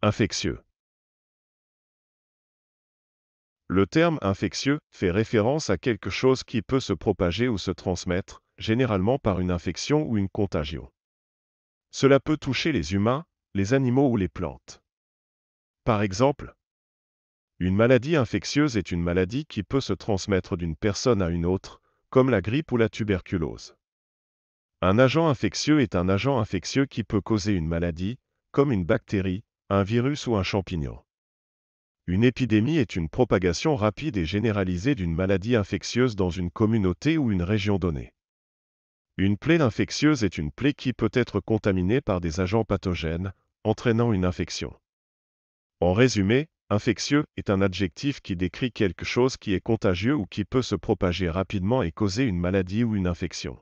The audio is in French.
Infectieux. Le terme infectieux fait référence à quelque chose qui peut se propager ou se transmettre, généralement par une infection ou une contagion. Cela peut toucher les humains, les animaux ou les plantes. Par exemple, une maladie infectieuse est une maladie qui peut se transmettre d'une personne à une autre, comme la grippe ou la tuberculose. Un agent infectieux est un agent infectieux qui peut causer une maladie, comme une bactérie, un virus ou un champignon. Une épidémie est une propagation rapide et généralisée d'une maladie infectieuse dans une communauté ou une région donnée. Une plaie infectieuse est une plaie qui peut être contaminée par des agents pathogènes, entraînant une infection. En résumé, infectieux est un adjectif qui décrit quelque chose qui est contagieux ou qui peut se propager rapidement et causer une maladie ou une infection.